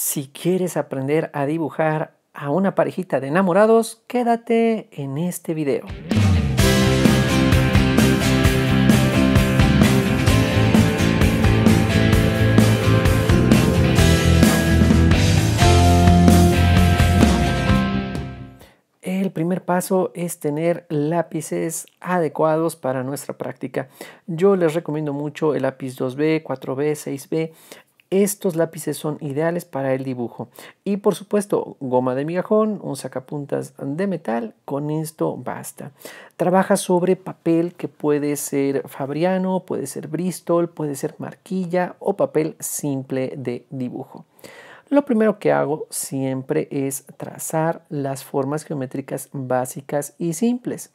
Si quieres aprender a dibujar a una parejita de enamorados, quédate en este video. El primer paso es tener lápices adecuados para nuestra práctica. Yo les recomiendo mucho el lápiz 2B, 4B, 6B. Estos lápices son ideales para el dibujo. Y por supuesto, goma de migajón, un sacapuntas de metal, con esto basta. Trabaja sobre papel que puede ser fabriano, puede ser bristol, puede ser marquilla o papel simple de dibujo. Lo primero que hago siempre es trazar las formas geométricas básicas y simples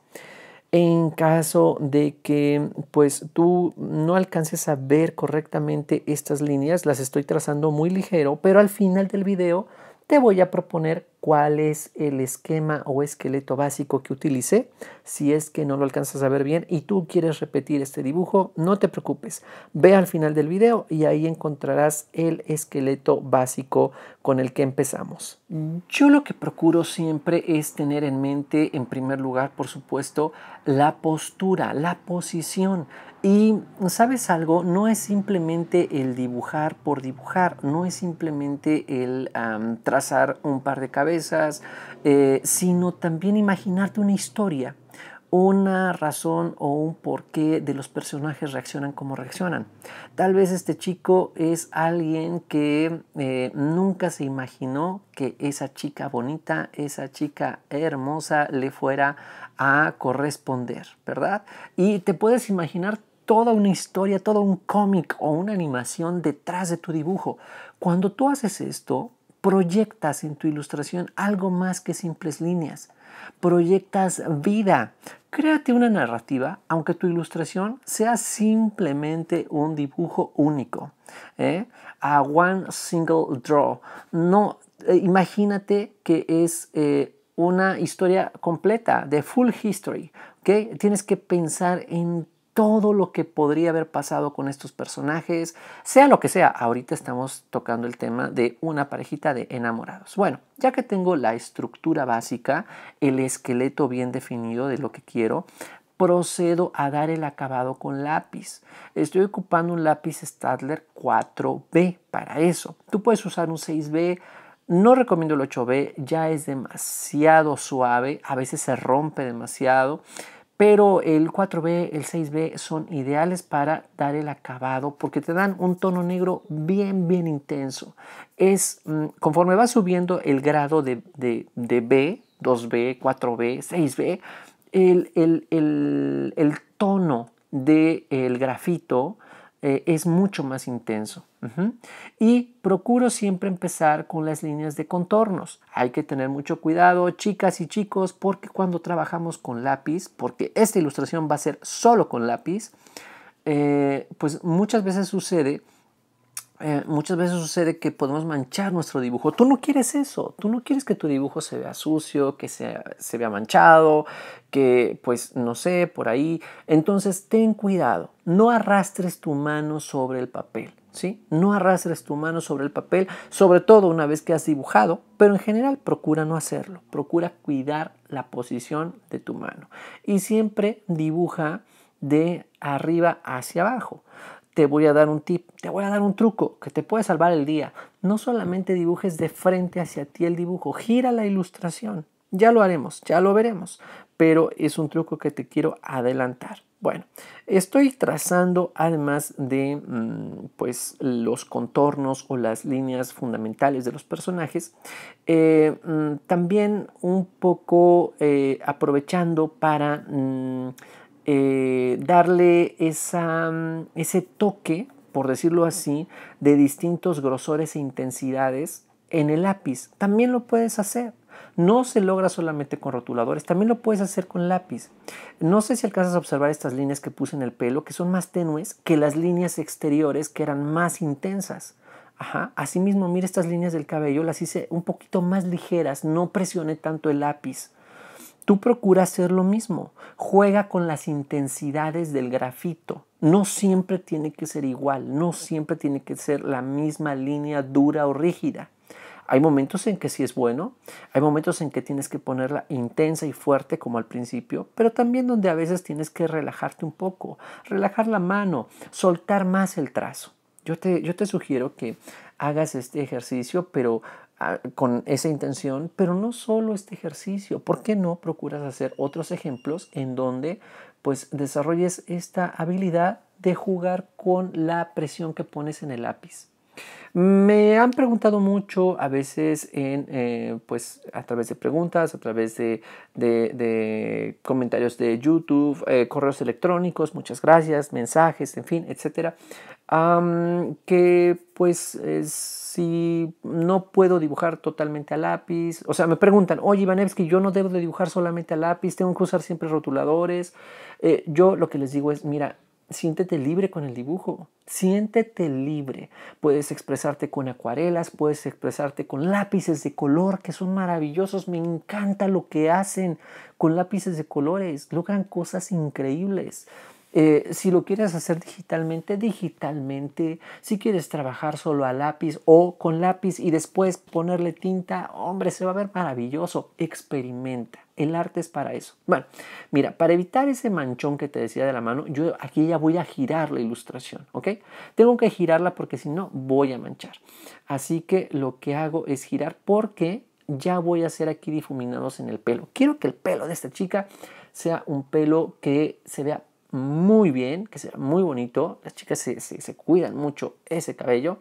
en caso de que pues tú no alcances a ver correctamente estas líneas, las estoy trazando muy ligero, pero al final del video te voy a proponer cuál es el esquema o esqueleto básico que utilicé. Si es que no lo alcanzas a ver bien y tú quieres repetir este dibujo, no te preocupes. Ve al final del video y ahí encontrarás el esqueleto básico con el que empezamos. Yo lo que procuro siempre es tener en mente, en primer lugar, por supuesto, la postura, la posición. Y sabes algo, no es simplemente el dibujar por dibujar, no es simplemente el trazar un par de cabezas eh, sino también imaginarte una historia, una razón o un porqué de los personajes reaccionan como reaccionan. Tal vez este chico es alguien que eh, nunca se imaginó que esa chica bonita, esa chica hermosa le fuera a corresponder, ¿verdad? Y te puedes imaginar toda una historia, todo un cómic o una animación detrás de tu dibujo. Cuando tú haces esto, Proyectas en tu ilustración algo más que simples líneas. Proyectas vida. Créate una narrativa, aunque tu ilustración sea simplemente un dibujo único. ¿eh? A one single draw. No, eh, imagínate que es eh, una historia completa, de full history. Tienes que pensar en todo lo que podría haber pasado con estos personajes, sea lo que sea. Ahorita estamos tocando el tema de una parejita de enamorados. Bueno, ya que tengo la estructura básica, el esqueleto bien definido de lo que quiero, procedo a dar el acabado con lápiz. Estoy ocupando un lápiz Stadler 4B para eso. Tú puedes usar un 6B, no recomiendo el 8B, ya es demasiado suave, a veces se rompe demasiado pero el 4B, el 6B son ideales para dar el acabado porque te dan un tono negro bien, bien intenso. Es mm, conforme va subiendo el grado de, B, 2B, 4B, 6B, el, tono del grafito eh, es mucho más intenso. Y procuro siempre empezar con las líneas de contornos. Hay que tener mucho cuidado, chicas y chicos, porque cuando trabajamos con lápiz, porque esta ilustración va a ser solo con lápiz, eh, pues muchas veces sucede eh, muchas veces sucede que podemos manchar nuestro dibujo. Tú no quieres eso, tú no quieres que tu dibujo se vea sucio, que se, vea manchado, que pues no sé, por ahí. Entonces ten cuidado, no arrastres tu mano sobre el papel. ¿Sí? No arrastres tu mano sobre el papel, sobre todo una vez que has dibujado, pero en general procura no hacerlo, procura cuidar la posición de tu mano y siempre dibuja de arriba hacia abajo te voy a dar un tip, te voy a dar un truco que te puede salvar el día. No solamente dibujes de frente hacia ti el dibujo, gira la ilustración. Ya lo haremos, ya lo veremos, pero es un truco que te quiero adelantar. Bueno, estoy trazando además de mm, pues, los contornos o las líneas fundamentales de los personajes, eh, mm, también un poco eh, aprovechando para... Mm, eh, darle ese toque, por decirlo así, de distintos grosores e intensidades en el lápiz. También lo puedes hacer. No se logra solamente con rotuladores, también lo puedes hacer con lápiz. No sé si alcanzas a observar estas líneas que puse en el pelo, que son más tenues que las líneas exteriores que eran más intensas. Ajá. Asimismo, mira estas líneas del cabello, las hice un poquito más ligeras, no presioné tanto el lápiz. Tú procura hacer lo mismo. Juega con las intensidades del grafito. No siempre tiene que ser igual, no siempre tiene que ser la misma línea dura o rígida. Hay momentos en que sí es bueno, hay momentos en que tienes que ponerla intensa y fuerte como al principio, pero también donde a veces tienes que relajarte un poco, relajar la mano, soltar más el trazo. Yo te, yo te sugiero que hagas este ejercicio, pero con esa intención, pero no solo este ejercicio, ¿por qué no procuras hacer otros ejemplos en donde pues desarrolles esta habilidad de jugar con la presión que pones en el lápiz? Me han preguntado mucho a veces en, eh, pues, a través de preguntas, a través de, comentarios de YouTube, eh, correos electrónicos, muchas gracias, mensajes, en fin, etcétera, que pues eh, si no puedo dibujar totalmente a lápiz, o sea, me preguntan, oye Ivanevsky, yo no debo de dibujar solamente a lápiz, tengo que usar siempre rotuladores. yo lo que les digo es, mira, Siéntete libre con el dibujo, siéntete libre. Puedes expresarte con acuarelas, puedes expresarte con lápices de color que son maravillosos. Me encanta lo que hacen con lápices de colores, logran cosas increíbles. Eh, si lo quieres hacer digitalmente, digitalmente. Si quieres trabajar solo a lápiz o con lápiz y después ponerle tinta, hombre, se va a ver maravilloso. Experimenta. El arte es para eso. Bueno, mira, para evitar ese manchón que te decía de la mano, yo aquí ya voy a girar la ilustración, ¿ok? Tengo que girarla porque si no voy a manchar. Así que lo que hago es girar porque ya voy a hacer aquí difuminados en el pelo. Quiero que el pelo de esta chica sea un pelo que se vea muy bien, que sea muy bonito. Las chicas se, se cuidan mucho ese cabello.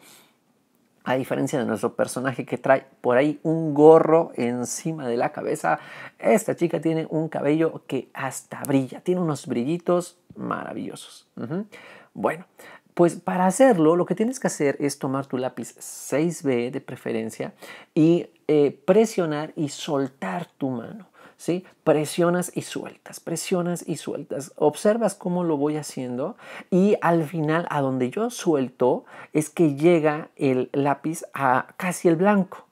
A diferencia de nuestro personaje que trae por ahí un gorro encima de la cabeza, esta chica tiene un cabello que hasta brilla, tiene unos brillitos maravillosos. Bueno, pues para hacerlo lo que tienes que hacer es tomar tu lápiz 6B de preferencia y eh, presionar y soltar tu mano. ¿sí? Presionas y sueltas, presionas y sueltas. Observas cómo lo voy haciendo y al final a donde yo suelto es que llega el lápiz a casi el blanco.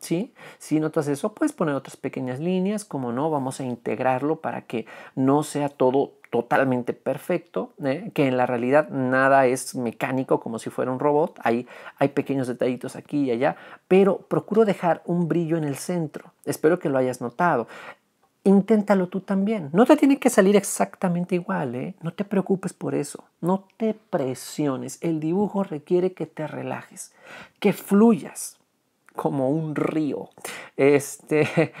¿Sí? Si notas eso, puedes poner otras pequeñas líneas, como no, vamos a integrarlo para que no sea todo totalmente perfecto, ¿eh? que en la realidad nada es mecánico como si fuera un robot, hay, hay pequeños detallitos aquí y allá, pero procuro dejar un brillo en el centro. Espero que lo hayas notado inténtalo tú también. No te tiene que salir exactamente igual, ¿eh? no te preocupes por eso, no te presiones. El dibujo requiere que te relajes, que fluyas como un río. Este,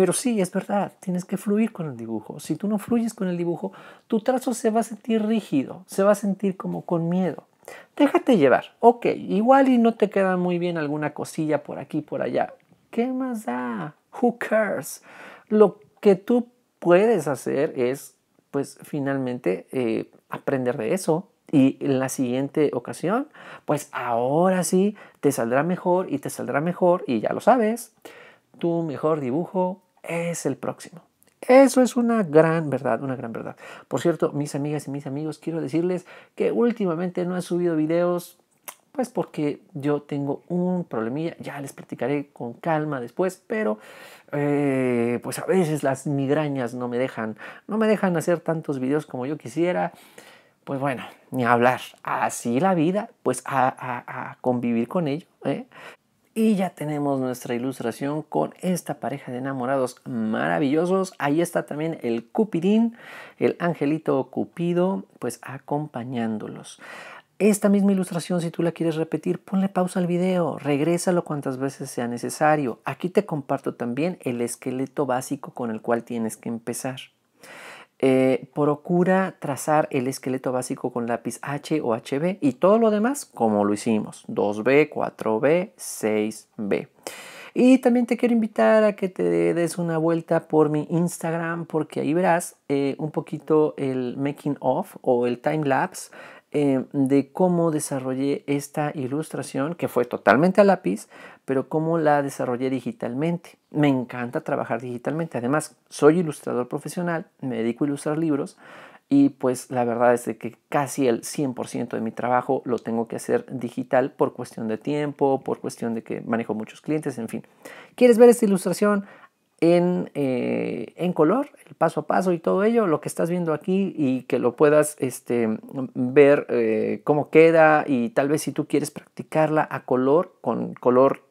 pero sí, es verdad, tienes que fluir con el dibujo. Si tú no fluyes con el dibujo, tu trazo se va a sentir rígido, se va a sentir como con miedo. Déjate llevar. Ok, igual y no te queda muy bien alguna cosilla por aquí, por allá. ¿Qué más da? Who cares? Lo que tú puedes hacer es, pues finalmente, eh, aprender de eso, y en la siguiente ocasión, pues ahora sí te saldrá mejor y te saldrá mejor y ya lo sabes. Tu mejor dibujo es el próximo. Eso es una gran verdad, una gran verdad. Por cierto, mis amigas y mis amigos, quiero decirles que últimamente no he subido videos, pues porque yo tengo un problemilla, ya les platicaré con calma después, pero eh, pues a veces las migrañas no me dejan, no me dejan hacer tantos videos como yo quisiera. Pues bueno, ni hablar. Así la vida, pues a, a, a convivir con ello. ¿eh? Y ya tenemos nuestra ilustración con esta pareja de enamorados maravillosos. Ahí está también el Cupidín, el angelito Cupido, pues acompañándolos. Esta misma ilustración, si tú la quieres repetir, ponle pausa al video, regrésalo cuantas veces sea necesario. Aquí te comparto también el esqueleto básico con el cual tienes que empezar. Eh, procura trazar el esqueleto básico con lápiz H o HB y todo lo demás como lo hicimos, 2B, 4B, 6B. Y también te quiero invitar a que te des una vuelta por mi Instagram porque ahí verás eh, un poquito el making of o el time lapse eh, de cómo desarrollé esta ilustración, que fue totalmente a lápiz, pero cómo la desarrollé digitalmente. Me encanta trabajar digitalmente. Además, soy ilustrador profesional, me dedico a ilustrar libros y pues la verdad es de que casi el 100% de mi trabajo lo tengo que hacer digital por cuestión de tiempo, por cuestión de que manejo muchos clientes, en fin. ¿Quieres ver esta ilustración? Eh, en, color, el paso a paso y todo ello, lo que estás viendo aquí y que lo puedas este, ver eh, cómo queda y tal vez si tú quieres practicarla a color, con color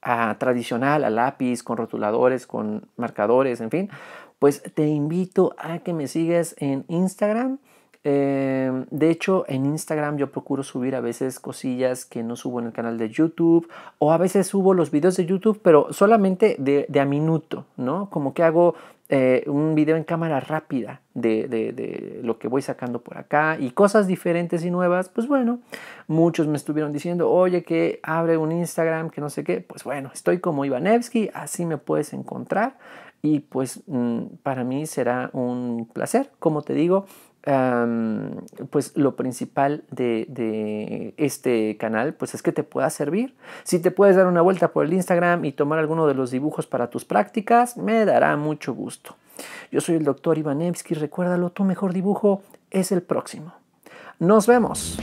a, ah, tradicional, a lápiz, con rotuladores, con marcadores, en fin, pues te invito a que me sigas en Instagram Em, de hecho, en Instagram yo procuro subir a veces cosillas que no subo en el canal de YouTube o a veces subo los videos de YouTube, pero solamente de, a minuto, ¿no? Como que hago eh, un video en cámara rápida de, de, lo que voy sacando por acá y cosas diferentes y nuevas, pues bueno, muchos me estuvieron diciendo, oye, que abre un Instagram, que no sé qué, pues bueno, estoy como Ivanevsky, así me puedes encontrar y pues mm, para mí será un placer, como te digo, pues lo principal de, este canal pues es que te pueda servir. Si te puedes dar una vuelta por el Instagram y tomar alguno de los dibujos para tus prácticas, me dará mucho gusto. Yo soy el doctor Ivanevsky, recuérdalo, tu mejor dibujo es el próximo. Nos vemos.